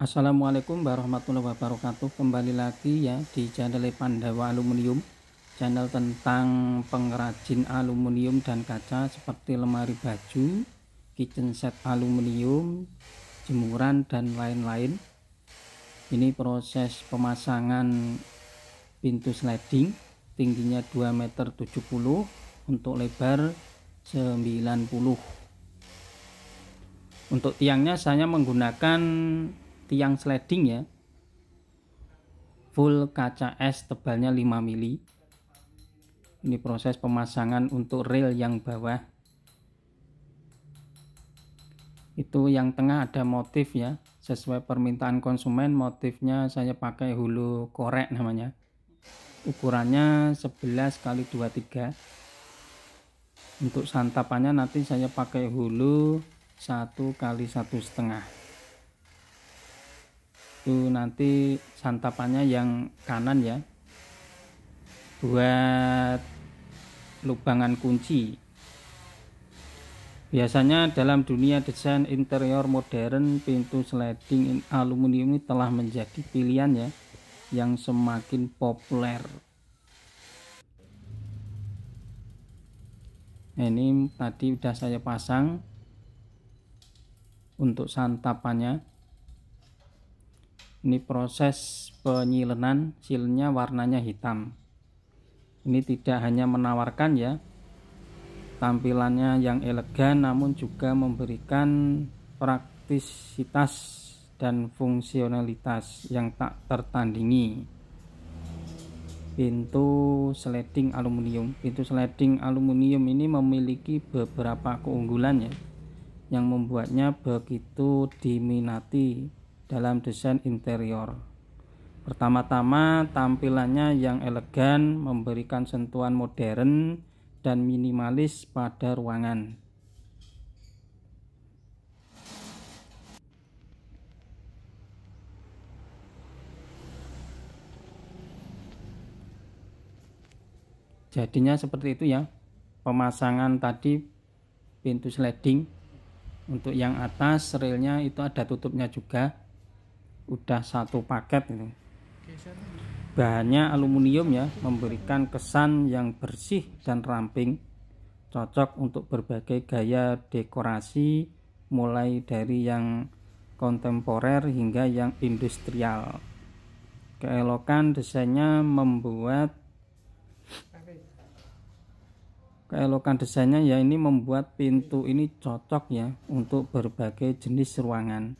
Assalamualaikum warahmatullahi wabarakatuh kembali lagi ya di channel Pandawa Aluminium channel tentang pengrajin aluminium dan kaca seperti lemari baju kitchen set aluminium jemuran dan lain-lain ini proses pemasangan pintu sliding tingginya 2 meter 70 untuk lebar 90 untuk tiangnya saya menggunakan tiang sliding ya full kaca es tebalnya 5 mili ini proses pemasangan untuk rail yang bawah itu yang tengah ada motif ya sesuai permintaan konsumen motifnya saya pakai hulu korek namanya ukurannya 11 kali 23 untuk santapannya nanti saya pakai hulu 1 kali satu setengah itu nanti santapannya yang kanan ya buat lubangan kunci biasanya dalam dunia desain interior modern pintu sliding aluminium ini telah menjadi pilihan ya yang semakin populer nah, ini tadi sudah saya pasang untuk santapannya ini proses penyilenan silnya warnanya hitam ini tidak hanya menawarkan ya tampilannya yang elegan namun juga memberikan praktisitas dan fungsionalitas yang tak tertandingi pintu sliding aluminium pintu sliding aluminium ini memiliki beberapa keunggulan ya yang membuatnya begitu diminati dalam desain interior. Pertama-tama, tampilannya yang elegan memberikan sentuhan modern dan minimalis pada ruangan. Jadinya seperti itu ya. Pemasangan tadi pintu sliding untuk yang atas relnya itu ada tutupnya juga udah satu paket ini bahannya aluminium ya memberikan kesan yang bersih dan ramping cocok untuk berbagai gaya dekorasi mulai dari yang kontemporer hingga yang industrial keelokan desainnya membuat keelokan desainnya ya ini membuat pintu ini cocok ya untuk berbagai jenis ruangan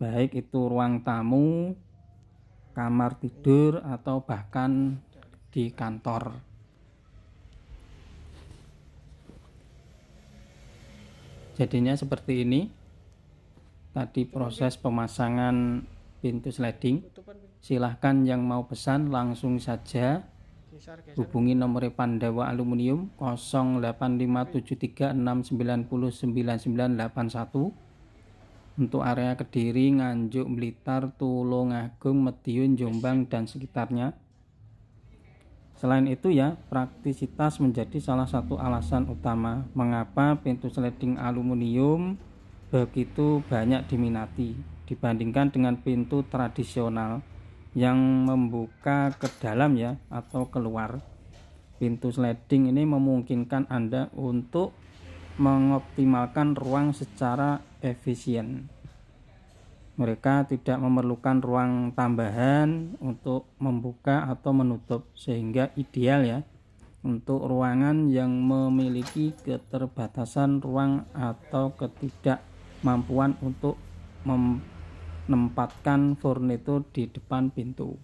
baik itu ruang tamu, kamar tidur atau bahkan di kantor. Jadinya seperti ini. Tadi proses pemasangan pintu sliding. Silahkan yang mau pesan langsung saja hubungi nomor Pandawa Aluminium 08573 untuk area Kediri, Nganjuk, Blitar, Tulungagung, Madiun, Jombang dan sekitarnya. Selain itu ya, praktisitas menjadi salah satu alasan utama mengapa pintu sliding aluminium begitu banyak diminati dibandingkan dengan pintu tradisional yang membuka ke dalam ya atau keluar. Pintu sliding ini memungkinkan Anda untuk mengoptimalkan ruang secara efisien. Mereka tidak memerlukan ruang tambahan untuk membuka atau menutup sehingga ideal ya untuk ruangan yang memiliki keterbatasan ruang atau ketidakmampuan untuk menempatkan furnitur di depan pintu.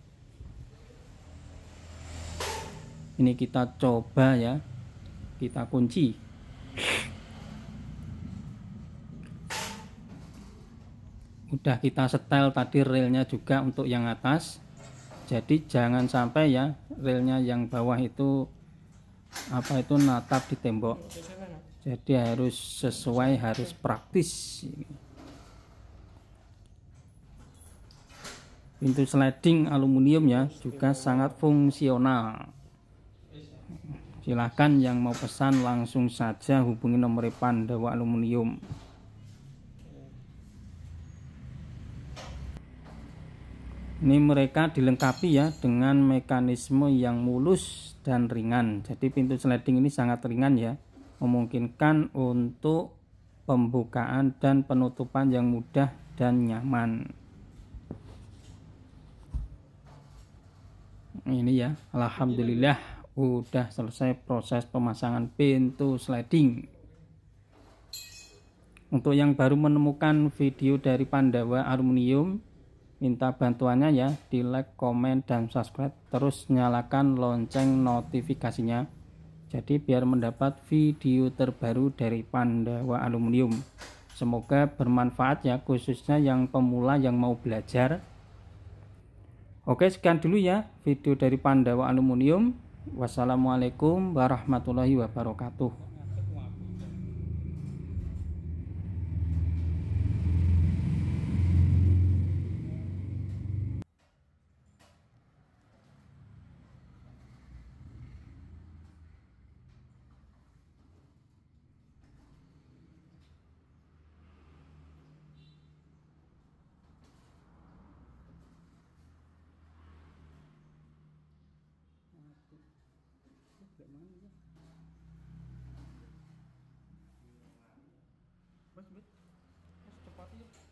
Ini kita coba ya, kita kunci. udah kita setel tadi relnya juga untuk yang atas jadi jangan sampai ya relnya yang bawah itu apa itu natap di tembok jadi harus sesuai harus praktis pintu sliding aluminium ya juga sangat fungsional silahkan yang mau pesan langsung saja hubungi nomor Pandawa Aluminium Ini mereka dilengkapi ya dengan mekanisme yang mulus dan ringan. Jadi pintu sliding ini sangat ringan ya, memungkinkan untuk pembukaan dan penutupan yang mudah dan nyaman. Ini ya, alhamdulillah udah selesai proses pemasangan pintu sliding. Untuk yang baru menemukan video dari Pandawa Aluminium minta bantuannya ya di like, komen, dan subscribe terus nyalakan lonceng notifikasinya jadi biar mendapat video terbaru dari Pandawa Aluminium semoga bermanfaat ya khususnya yang pemula yang mau belajar oke sekian dulu ya video dari Pandawa Aluminium wassalamualaikum warahmatullahi wabarakatuh Mas, ya? Bas, bas. Mas cepat yuk. Iya.